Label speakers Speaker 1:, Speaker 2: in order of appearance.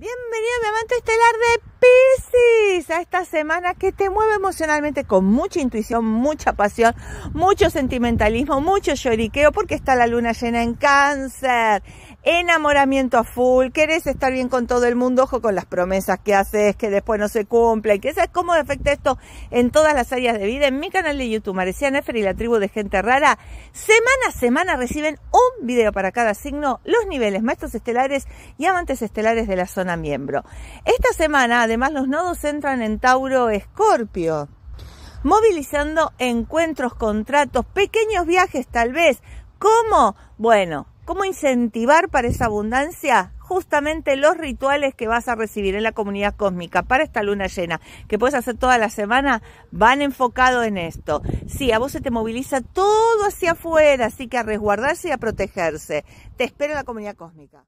Speaker 1: Bienvenido, mi amante estelar de Pisces, a esta semana que te mueve emocionalmente con mucha intuición, mucha pasión, mucho sentimentalismo, mucho lloriqueo, porque está la luna llena en cáncer, enamoramiento a full, querés estar bien con todo el mundo, ojo con las promesas que haces, que después no se cumplen, que sabes cómo afecta esto en todas las áreas de vida. En mi canal de YouTube, Mareciana Nefer y la tribu de gente rara, semana a semana reciben un video para cada signo, los niveles, maestros estelares y amantes estelares de la zona miembro. Esta semana, además, los nodos entran en Tauro Escorpio, movilizando encuentros, contratos, pequeños viajes tal vez. ¿Cómo? Bueno, ¿Cómo incentivar para esa abundancia? Justamente los rituales que vas a recibir en la comunidad cósmica para esta luna llena, que puedes hacer toda la semana, van enfocados en esto. Sí, a vos se te moviliza todo hacia afuera, así que a resguardarse y a protegerse. Te espero la comunidad cósmica.